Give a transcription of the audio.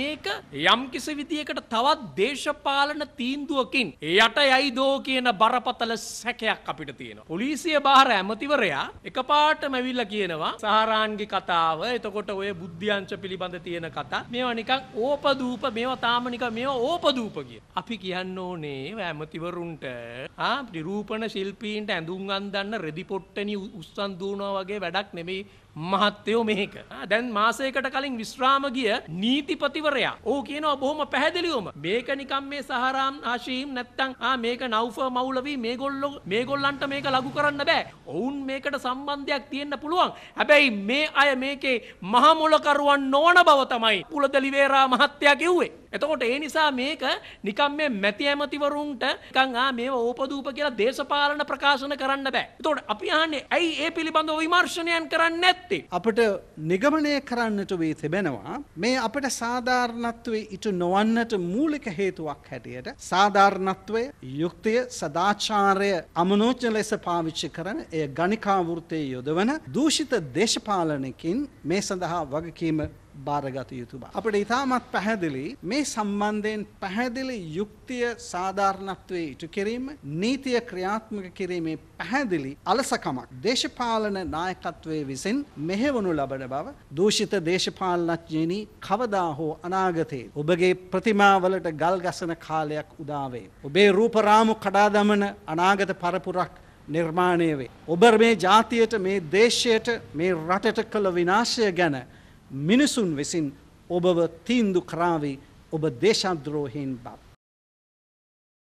ඒක යම් කිසි විදියකට තවත් දේශපාලන තීන්දුවකින් යට යයිදෝ කියන බරපතල සැකයක් අපිට තියෙනවා. පොලිසිය බාර ඇමතිවරයා එකපාරට මැවිල්ලා කියනවා සහරාන්ගේ කතාව එතකොට ඔය බුද්ධ්‍යංශ පිළිබඳ තියෙන කතා මේවා නිකන් ඕපදූප මේවා තාම නිකන් මේවා ඕපදූප කිය. අපි කියන්න ඕනේ ඇමතිවරුන්ට ආ නිරූපණ ශිල්පීන්ට ඇඳුම් අන්දන්න රෙදි පොට්ටනි උස්සන් දුවනවා වගේ වැඩක් නෙමෙයි මහත්තයෝ මේක. දැන් මාසයකට කලින් විශ්‍රාම ගිය නීතිපතිවරයා. ඕ කියනවා බොහොම පැහැදිලිවම මේක නිකම් මේ සහරාම් ආශීම් නැත්තම් ආ මේක නව්ෆර් මවුලවි මේගොල්ලෝ මේගොල්ලන්ට මේක ලඝු කරන්න බෑ. ඔවුන් මේකට සම්බන්ධයක් තියෙන්න පුළුවන්. හැබැයි මේ අය මේකේ මහමුලකරුවන් නොවන බව තමයි පුලදලිවේරා මහත්තයා කිව්වේ. එතකොට ඒ නිසා මේක නිකම් මේ මැති ඇමතිවරුන්ට නිකන් ආ මේව ඕපදූප කියලා දේශපාලන ප්‍රකාශන කරන්න බෑ. එතකොට අපි අහන්නේ ඇයි ඒ පිළිබඳව විමර්ශනයන් කරන්නේ නැත්තේ? අපිට නිගමනය කරන්නට වේ තිබෙනවා මේ අපිට සාධාරණත්වයේ ඉටු නොවන්නට මූලික හේතුවක් හැටියට සාධාරණත්වය යුක්තිය සදාචාරය අමනෝච ලෙස පාවිච්චි කරන එය ගණිකා වෘත්තයේ යොදවන දූෂිත දේශපාලනකින් මේ සඳහා වගකීම බාරගත යුතු බව. අපිට ඉතාමත් පැහැදිලි මේ සම්බන්ධයෙන් පැහැදිලි යුක්තිය සාධාරණත්වයේ ඉටු කිරීම නීතිය ක්‍රියාත්මක කිරීමේ පැහැදිලි අලසකමක් දේශපාලන නායකත්වයේ විසින් මෙහෙවනු ලබන බව දූෂිත දේශපාලනඥයනි කවදා හෝ අනාගතයේ ඔබගේ ප්‍රතිමාවලට ගල් ගසන කාලයක් උදාවේ. ඔබේ රූපරාමු කඩාදමන අනාගත පරපුරක් නිර්මාණය වේ. ඔබ මේ ජාතියට මේ දේශයට මේ රටට කළ විනාශය ගැන මිනිසුන් විසින් ඔබව තීන්දු කරාවේ ඔබ දේශද්‍රෝහයෙන් බව.